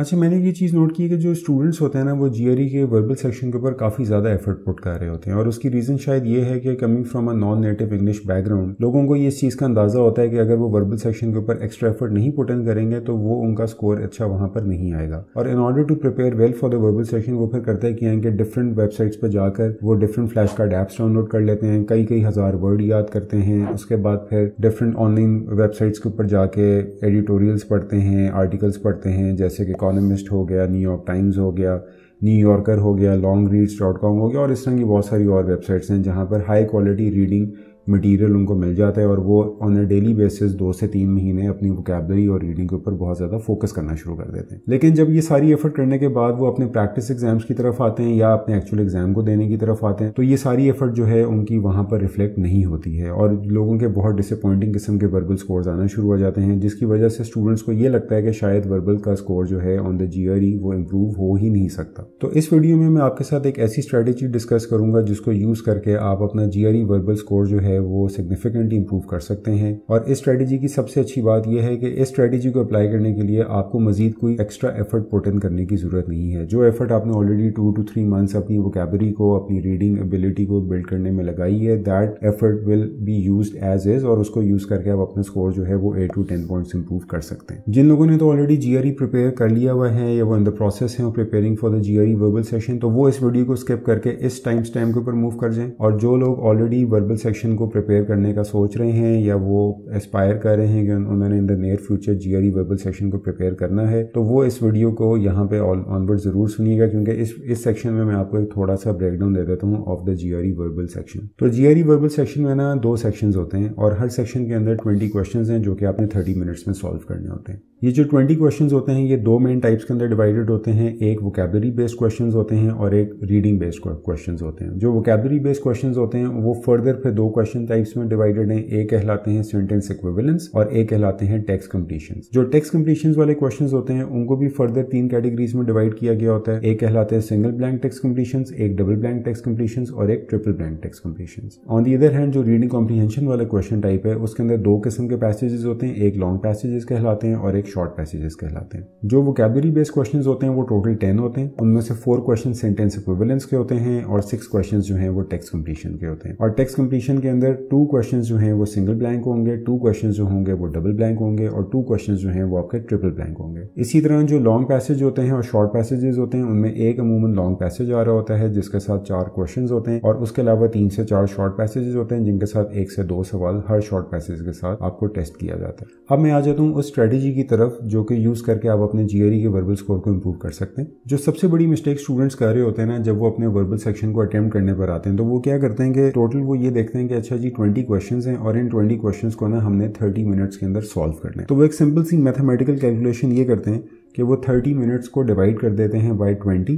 अच्छा मैंने ये चीज़ नोट की कि जो स्टूडेंट्स होते हैं ना वो जी e के वर्बल सेक्शन के ऊपर काफ़ी ज़्यादा एफर्ट पुट कर रहे होते हैं और उसकी रीज़न शायद ये है कि coming from a non native English background लोगों को ये इस चीज़ का अंदाज़ा होता है कि अगर वो वर्बल सेक्शन के ऊपर एक्स्ट्रा एफर्ट नहीं पुट इन करेंगे तो वो उनका स्कोर अच्छा वहाँ पर नहीं आएगा और in order to prepare well for the verbal section वो फिर करते क्या है कि डिफरेंट वेबसाइट्स पर जाकर वो different flash card apps download कर लेते हैं कई कई हज़ार वर्ड याद करते हैं उसके बाद फिर डिफरेंट ऑनलाइन वेबसाइट्स के ऊपर जाके एडिटोरियल्स पढ़ते हैं आर्टिकल्स पढ़ते हैं जैसे कि इकोनॉमिस्ट हो गया न्यूयॉर्क टाइम्स हो गया न्यूयॉर्कर हो गया लॉन्ग रीड्स डॉट कॉम हो गया और इस तरह की बहुत सारी और वेबसाइट्स हैं जहाँ पर हाई क्वालिटी रीडिंग मटेरियल उनको मिल जाता है और वो ऑन अ डेली बेसिस दो से तीन महीने अपनी वोकेबलरी और रीडिंग के ऊपर बहुत ज़्यादा फोकस करना शुरू कर देते हैं लेकिन जब ये सारी एफर्ट करने के बाद वो अपने प्रैक्टिस एग्जाम्स की तरफ आते हैं या अपने एक्चुअल एग्जाम को देने की तरफ आते हैं तो ये सारी एफर्ट जो है उनकी वहाँ पर रिफ्लेक्ट नहीं होती है और लोगों के बहुत डिसअपॉइंटिंग किस्म के वर्बल स्कोर्स आना शुरू हो जाते हैं जिसकी वजह से स्टूडेंट्स को ये लगता है कि शायद वर्बल का स्कोर जो है ऑन द जी वो इम्प्रूव हो ही नहीं सकता तो इस वीडियो में मैं आपके साथ एक ऐसी स्ट्रैटेजी डिस्कस करूंगा जिसको यूज़ करके आप अपना जी वर्बल स्कोर जो है वो सिग्निफिकेंटली इंप्रूव कर सकते हैं और इस स्ट्रेटेजी की सबसे अच्छी बात यह है कि इस स्ट्रेटेजी को अप्लाई करने के लिए आपको मजीद कोई एक्स्ट्रा एफर्ट पोटन करने की जरूरत नहीं है जो एफर्ट आपने already two two three months अपनी वोकेबरी को अपनी रीडिंग एबिलिटी को बिल्ड करने में लगाई है that effort will be use as is और उसको यूज करके आप अपना स्कोर जो है वो eight to ten point improve कर सकते हैं जिन लोगों ने तो ऑलरेडी जीआरई प्रिपेयर कर लिया हुआ है या वो इन द प्रोसेस है preparing for the GRE verbal session तो वो इस वीडियो को स्किप करके इस टाइम स्टैम के ऊपर मूव कर जाए और जो लोग ऑलरेडी वर्बल सेक्शन को प्रिपेयर करने का सोच रहे हैं या वो एस्पायर कर रहे हैं कि उन्होंने in the near future G R verbal section को प्रिपेयर करना है तो वो इस वीडियो को यहाँ पे ऑनवर्ड ज़रूर सुनिएगा क्योंकि इस इस सेक्शन में मैं आपको एक थोड़ा सा ब्रेकडाउन दे देता हूँ of the G R verbal section तो जी आर वर्बल सेक्शन में ना दो सेक्शन होते हैं और हर सेक्शन के अंदर ट्वेंटी क्वेश्चन हैं जो कि आपने थर्टी मिनट्स में सॉल्व करने होते हैं ये जो ट्वेंटी क्वेश्चन होते हैं ये दो मेन टाइप्स के अंदर डिवाइडेड होते हैं एक वोकेबलरी बेस्ड क्वेश्चन होते हैं और एक रीडिंग बेस्ड क्वेश्चन होते हैं जो वोकेबलरी बेस्ड क्वेश्चन होते हैं वो फर्दर फिर दो क्वेश्चन क्वेश्चन टाइप्स में डिवाइडेड हैं ए कहलाते हैं सेंटेंस इक्विवेलेंस और ए कहलाते हैं टेक्स कंप्लीशन जो टेक्स कंप्लीशन वाले क्वेश्चन होते हैं उनको भी फर्दर तीन कैटेगरीज में डिवाइड किया गया होता है एक कहलाते हैं सिंगल ब्लैंक टेक्स कंप्लीशन एक डबल ब्लैंक टेक्स कंप्लीशन और एक triple blank text completion on the other hand जो रीडिंग कॉम्प्रीहेंशन वाले क्वेश्चन टाइप है उसके अंदर दो किस्म के पैसेजेस होते हैं एक लॉन्ग पैसेजेस कहलाते हैं और एक शॉर्ट पैसेजेस कहलाते हैं जो कैबरी बेस्ड क्वेश्चन होते हैं वो टोटल टेन होते हैं उनमें से फोर क्वेश्चन सेंटेंस इक्विवेलेंस के होते हैं और सिक्स क्वेश्चन जो है वो टेक्स कंप्लीशन के होते हैं और टेक्स कंप्लीशन के अंदर अंदर टू क्वेश्चन जो हैं वो सिंगल ब्लैंक होंगे टू क्वेश्चन जो होंगे वो डबल ब्लैंक होंगे और टू क्वेश्चन जो हैं वो आपके ट्रिपल ब्लैंक होंगे इसी तरह जो लॉन्ग पैसेज होते हैं और शॉर्ट पैसेजेस होते हैं उनमें एक अमूमन लॉन्ग पैसेज आ रहा होता है जिसके साथ चार क्वेश्चन होते हैं और उसके अलावा तीन से चार शॉर्ट पैसेजेस होते हैं जिनके साथ एक से दो सवाल हर शॉर्ट पैसेज के साथ आपको टेस्ट किया जाता है अब मैं आ जाता हूँ उस स्ट्रेटेजी की तरफ जो कि यूज़ करके आप अपने जीआरई के वर्बल स्कोर को इम्प्रूव कर सकते हैं जो सबसे बड़ी मिस्टेक स्टूडेंट्स कर रहे होते हैं ना जब वो अपने वर्बल सेक्शन को अटेम्प्ट करने पर आते हैं तो वो क्या करते हैं कि टोटल वो ये देखते हैं कि अच्छा, अच्छा जी ट्वेंटी क्वेश्चन हैं और इन ट्वेंटी क्वेश्चन को ना हमने थर्टी मिनट्स के अंदर सॉल्व करना है तो वो एक सिंपल सी मैथमेटिकल कैलकुलेशन ये करते हैं कि वो थर्टी मिनट्स को डिवाइड कर देते हैं बाई ट्वेंटी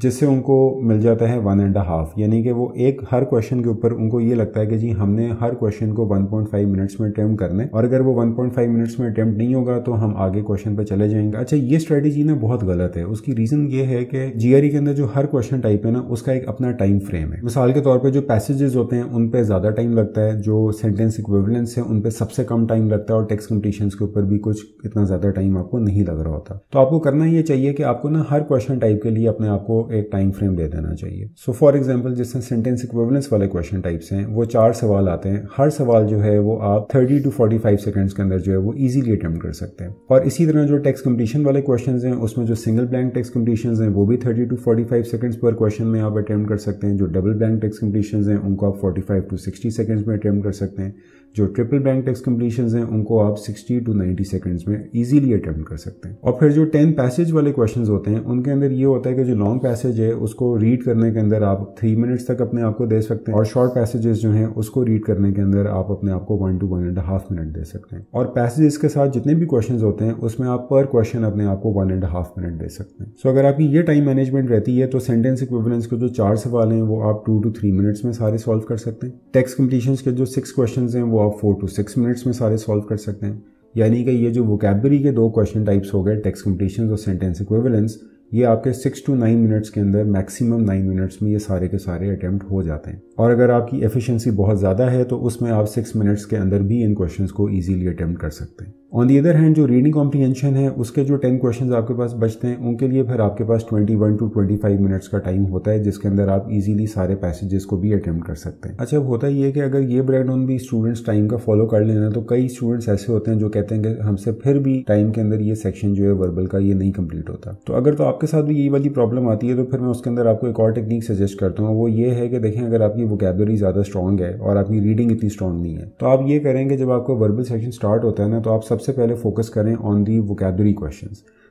जिससे उनको मिल जाता है वन एंड हाफ यानी कि वो एक हर क्वेश्चन के ऊपर उनको ये लगता है कि जी हमने हर क्वेश्चन को 1.5 मिनट्स में अटैम्प्ट करना है और अगर वो 1.5 मिनट्स में अटैम्प्ट नहीं होगा तो हम आगे क्वेश्चन पे चले जाएंगे अच्छा ये स्ट्रेटेजी ना बहुत गलत है उसकी रीज़न ये है कि जी के अंदर जो हर क्वेश्चन टाइप है ना उसका एक अपना टाइम फ्रेम है मिसाल के तौर पर जो पैसेजेस होते हैं उन पर ज़्यादा टाइम लगता है जो सेंटेंस इक्विवेलेंस है उन पर सबसे कम टाइम लगता है और टेक्स कम्पटिशन के ऊपर भी कुछ इतना ज़्यादा टाइम आपको नहीं लग रहा होता तो आपको करना यह चाहिए कि आपको ना हर क्वेश्चन टाइप के लिए अपने आपको एक टाइम फ्रेम दे देना चाहिए सो फॉर एग्जाम्पल जिस सेंटेंस इक्वेलेंस वाले क्वेश्चन टाइप्स हैं वो चार सवाल आते हैं हर सवाल जो है वो आप 30 टू 45 सेकंड्स के अंदर जो है वो इजीली अटेम्प्ट कर सकते हैं और इसी तरह जो टेक्स कंप्लीशन वाले क्वेश्चन हैं उसमें जो सिंगल ब्लैंक टेक्स कंप्लीशन हैं वो भी thirty to forty five seconds पर क्वेश्चन में आप अटैम्प्ट कर सकते हैं जो डबल ब्लैंक टेक्स कंप्लीशन हैं उनको आप forty five to sixty seconds में अटैम्प्ट कर सकते हैं जो ट्रिपल बैंक टेक्स कम्प्लीशन हैं उनको आप 60 टू 90 सेकंड्स में इजीली अटेम्प्ट कर सकते हैं और फिर जो 10 पैसेज वाले क्वेश्चंस होते हैं उनके अंदर ये होता है कि जो लॉन्ग पैसेज है उसको रीड करने के अंदर आप थ्री मिनट्स तक अपने आप को दे सकते हैं और शॉर्ट पैसेजेस जो हैं उसको रीड करने के अंदर आप अपने आप को one to one and half minute दे सकते हैं और पैसेजेस के साथ जितने भी क्वेश्चन होते हैं उसमें आप पर क्वेश्चन अपने आप को वन एंड हाफ मिनट दे सकते हैं सो so, अगर आपकी ये टाइम मैनेजमेंट रहती है तो सेंटेंस इक्विवेलेंस के जो चार सवाल हैं वो आप टू टू थ्री मिनट्स में सारे सॉल्व कर सकते हैं टेक्स कम्प्लीशन के जो सिक्स क्वेश्चन हैं वो आप फोर टू सिक्स मिनट्स में सारे सॉल्व कर सकते हैं यानी कि ये जो वोकेबरी के दो क्वेश्चन टाइप्स हो गए टेक्स्ट कम्पटिशन और सेंटेंस इक्विवेलेंस ये आपके सिक्स टू नाइन मिनट्स के अंदर मैक्सिमम नाइन मिनट्स में ये सारे के सारे अटैम्प्ट हो जाते हैं और अगर आपकी एफिशिएंसी बहुत ज़्यादा है तो उसमें आप सिक्स मिनट्स के अंदर भी इन क्वेश्चंस को इजीली अटैम्प्ट कर सकते हैं ऑन दी अदर हैंड जो रीडिंग कॉम्प्रीहेंशन है उसके जो टेन क्वेश्चन आपके पास बचते हैं उनके लिए फिर आपके पास twenty one to twenty five minutes का टाइम होता है जिसके अंदर आप इजीली सारे पैसेजेस को भी अटेम्प्ट कर सकते हैं अच्छा होता ही है कि अगर ये ब्रेड ऑन भी स्टूडेंट्स टाइम का फॉलो कर लेना तो कई स्टूडेंट्स ऐसे होते हैं जो कहते हैं कि हमसे फिर भी टाइम के अंदर ये सेक्शन जो है वर्बल का ये नहीं कंप्लीट होता तो अगर तो आपके साथ भी यही वाली प्रॉब्लम आती है तो फिर मैं उसके अंदर आपको एक और टेक्निक सजेस्ट करता हूँ वो ये है कि देखें अगर आपकी वोकेबलरी ज़्यादा स्ट्रॉन्ग है और आपकी रीडिंग इतनी स्ट्रॉन्ग नहीं है तो आप ये करेंगे जब आपका वर्बल सेक्शन स्टार्ट होता है ना तो आप सब सबसे पहले फोकस करें ऑन दी वोकेबलरी क्वेश्चन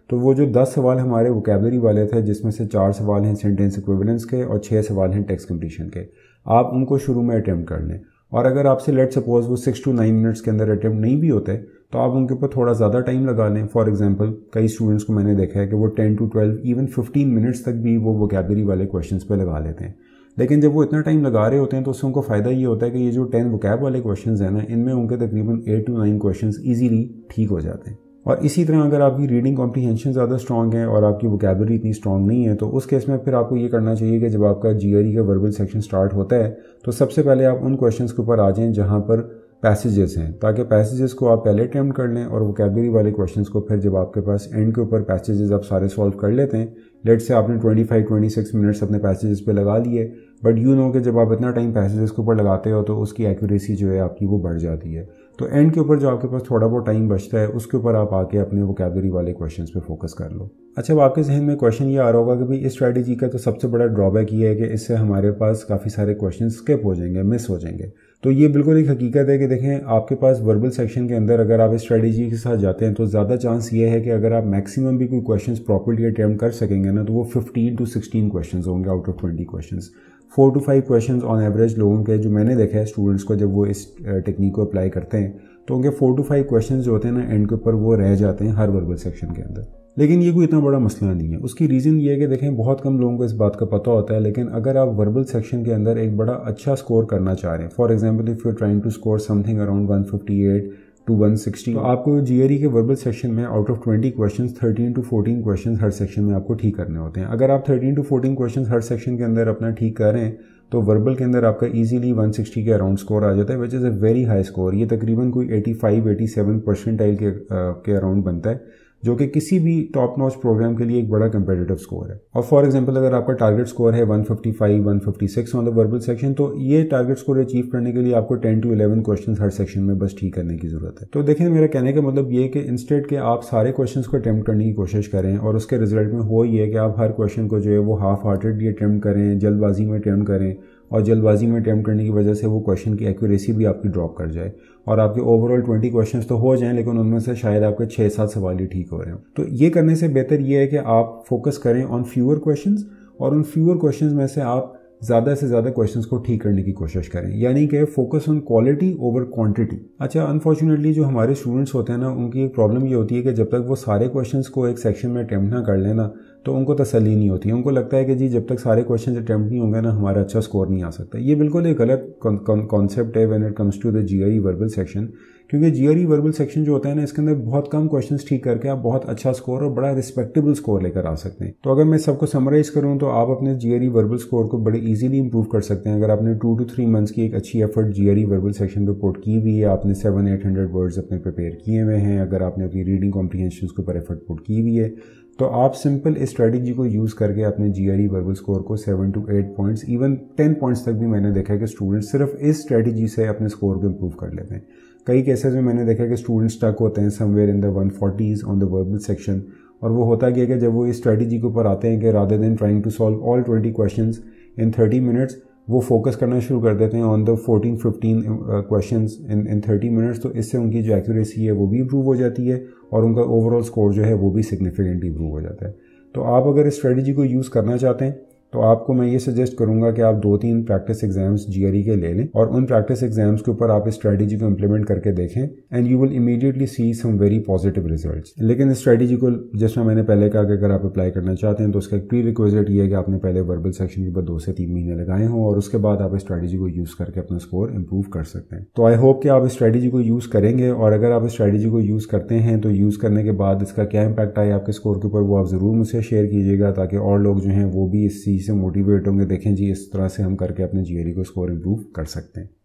तो वो जो दस सवाल हमारे वोकेबलरी वाले थे जिसमें से चार सवाल हैं सेंटेंस इक्विवेलेंस के और छः सवाल हैं टेक्स्ट कंप्लीशन के आप उनको शुरू में अटैम्प्ट कर लें और अगर आपसे लेट सपोज वो सिक्स टू नाइन मिनट्स के अंदर अटैम्प्ट नहीं भी होते तो आप उनके ऊपर थोड़ा ज़्यादा टाइम लगा लें फॉर एग्जाम्पल कई स्टूडेंट्स को मैंने देखा है कि वो ten to twelve even fifteen minutes तक भी वो वोकेबलरी वाले क्वेश्चन पर लगा लेते हैं लेकिन जब वो इतना टाइम लगा रहे होते हैं तो उससे उनको फ़ायदा ये होता है कि ये जो टेन वकैब वाले क्वेश्चन हैं ना इनमें उनके तकरीबन eight to nine question easily ठीक हो जाते हैं और इसी तरह अगर आपकी रीडिंग कॉम्प्रीहेंशन ज़्यादा स्ट्रॉग है और आपकी वोकेबरी इतनी स्ट्रॉग नहीं है तो उस केस में फिर आपको ये करना चाहिए कि जब आपका जी e का वर्बल सेक्शन स्टार्ट होता है तो सबसे पहले आप उन क्वेश्चन के ऊपर आ जाएँ जहाँ पर पैसेजेस हैं ताकि पैसेजेस को आप पहले अटैम्प्ट कर लें और वोकेबलरी वाले क्वेश्चंस को फिर जब आपके पास एंड के ऊपर पैसेजेस आप सारे सॉल्व कर लेते हैं लेट से आपने 25 26 मिनट्स अपने पैसेजेस पे लगा लिए बट यू नो कि जब आप इतना टाइम पैसेजेस के ऊपर लगाते हो तो उसकी एक्यूरेसी जो है आपकी वो बढ़ जाती है तो एंड के ऊपर जो आपके पास थोड़ा बहुत टाइम बचता है उसके ऊपर आप आके अपने वोकेबलरी वाले क्वेश्चन पर फोकस कर लो अच्छा अब आपके जहन में क्वेश्चन ये आ रहा होगा कि भाई इस स्ट्रैटेजी का तो सबसे बड़ा ड्रॉबैक ये है कि इससे हमारे पास काफ़ी सारे क्वेश्चन स्किप हो जाएंगे मिस हो जाएंगे तो ये बिल्कुल एक हकीकत है कि देखें आपके पास वर्बल सेक्शन के अंदर अगर आप स्ट्रेटेजी के साथ जाते हैं तो ज़्यादा चांस ये है कि अगर आप मैक्सिमम भी कोई क्वेश्चंस प्रॉपर्ली अटैम्प्ट कर सकेंगे ना तो वो 15 टू 16 क्वेश्चंस होंगे out of 20 questions four to five question on average लोगों के जो मैंने देखा है स्टूडेंट्स को जब वो इस टेक्निक को अप्लाई करते हैं तो उनके फोर टू फाइव क्वेश्चन जो होते हैं ना एंड के ऊपर वो रह जाते हैं हर वर्बल सेक्शन के अंदर लेकिन ये कोई इतना बड़ा मसला नहीं है उसकी रीज़न ये है कि देखें बहुत कम लोगों को इस बात का पता होता है लेकिन अगर आप वर्बल सेक्शन के अंदर एक बड़ा अच्छा स्कोर करना चाह रहे हैं for example if you trying to score something around one to 160 तो आपको जी e के वर्बल सेक्शन में out of 20 question 13 to 14 question हर सेक्शन में आपको ठीक करने होते हैं अगर आप 13 टू 14 क्वेश्चन हर सेक्शन के अंदर अपना ठीक करें तो वर्बल के अंदर आपका इजीली 160 के अराउंड स्कोर आ जाता है which is a very high score ये तकरीबन कोई 85 87 परसेंटाइल के आ, के अराउंड बनता है जो कि किसी भी टॉप नॉच प्रोग्राम के लिए एक बड़ा कंपेटेटिव स्कोर है और फॉर एग्जांपल अगर आपका टारगेट स्कोर है 155, 156 ऑन द वर्बल सेक्शन तो ये टारगेट स्कोर अचीव करने के लिए आपको 10 टू 11 क्वेश्चंस हर सेक्शन में बस ठीक करने की जरूरत है तो देखें मेरा कहने का मतलब ये कि इंस्टेड के आप सारे क्वेश्चन को अटैम्प्ट करने की कोशिश करें और उसके रिजल्ट में हो ये कि आप हर क्वेश्चन को जो है वो हाफ हार्टेडली अटैम्प्ट करें जल्दबाजी में अटैम्प्ट करें और जल्दबाजी में अटैम्प्ट करने की वजह से वो क्वेश्चन की एक्यूरेसी भी आपकी ड्रॉप कर जाए और आपके ओवरऑल ट्वेंटी क्वेश्चन तो हो जाएं लेकिन उनमें से शायद आपके छः सात सवाल ही ठीक हो रहे हैं तो ये करने से बेहतर ये है कि आप फोकस करें ऑन फ्यूअर क्वेश्चन और उन फ्यूअर क्वेश्चन में से आप ज़्यादा से ज़्यादा क्वेश्चंस को ठीक करने की कोशिश करें यानी कि focus on quality over quantity अच्छा अनफॉर्चुनेटली जो हमारे स्टूडेंट्स होते हैं ना उनकी एक प्रॉब्लम ये होती है कि जब तक वो सारे क्वेश्चंस को एक सेक्शन में अटैम्प्ट ना कर लेना तो उनको तसली नहीं होती उनको लगता है कि जी जब तक सारे क्वेश्चन अटैम्प्ट नहीं होंगे ना हमारा अच्छा स्कोर नहीं आ सकता ये बिल्कुल एक गलत कॉन्सेप्ट है when it comes to the G I verbal section क्योंकि जीआरई वर्बल सेक्शन जो होता है ना इसके अंदर बहुत कम क्वेश्चन ठीक करके आप बहुत अच्छा स्कोर और बड़ा रिस्पेक्टेबल स्कोर लेकर आ सकते हैं तो अगर मैं सबको समराइज करूँ तो आप अपने जीआरई वर्बल स्कोर को बड़े ईजिली इंप्रूव कर सकते हैं अगर आपने टू टू थ्री मंथ्स की एक अच्छी एफर्ट जीआरई वर्बल सेक्शन पर पोर्ट की हुई है आपने सेवन एट हंड्रेड वर्ड्स अपने प्रिपेयर किए हुए हैं अगर आपने अपनी रीडिंग कॉम्प्रीहेंशन के ऊपर एफर्ट पोर्ट की हुई है तो आप सिंपल इस स्ट्रेटेजी को यूज़ करके अपने G R E verbal score को seven to eight points even ten points तक भी मैंने देखा है कि स्टूडेंट्स सिर्फ इस स्ट्रेटेजी से अपने स्कोर को इम्प्रूव कर लेते हैं कई केसेस में मैंने देखा कि स्टूडेंट्स टक होते हैं somewhere in the one forties on the verbal section और वो होता क्या है कि जब वो इस स्ट्रेटजी के ऊपर आते हैं कि rather than trying to solve all twenty question in thirty minutes वो फोकस करना शुरू कर देते हैं on the fourteen fifteen question in in thirty minutes तो इससे उनकी जो एक्यूरेसी है वो भी इम्प्रूव हो जाती है और उनका ओवरऑल स्कोर जो है वो भी सिग्निफिकेंटली इम्प्रूव हो जाता है तो आप अगर इस स्ट्रेटजी को यूज़ करना चाहते हैं तो आपको मैं ये सजेस्ट करूंगा कि आप दो तीन प्रैक्टिस एग्जाम्स जीआरई के ले लें और उन प्रैक्टिस एग्जाम्स के ऊपर आप इस स्ट्रैटेजी को इम्प्लीमेंट करके देखें and you will immediately see some very positive result लेकिन इस स्ट्रेटेजी को जैसा मैंने पहले कहा कि अगर आप अप्लाई करना चाहते हैं तो उसका एक प्री रिक्वेस्ट ये है कि आपने पहले वर्बल सेक्शन के ऊपर दो से तीन महीने लगाए हों और उसके बाद आप इस स्ट्रेटेजी को यूज़ करके अपना स्कोर इंप्रूव कर सकते हैं तो आई होप कि आप इस स्ट्रेटेजी को यूज़ करेंगे और अगर आप इस स्ट्रेटेजी को यूज़ करते हैं तो यूज़ करने के बाद इसका क्या इम्पैक्ट आए आपके स्कोर के ऊपर वो आप ज़रूर मुझसे शेयर कीजिएगा ताकि और लोग जो हैं वो भी इस चीज़ से मोटिवेट होंगे देखें जी इस तरह से हम करके अपने जी को स्कोर इम्प्रूव कर सकते हैं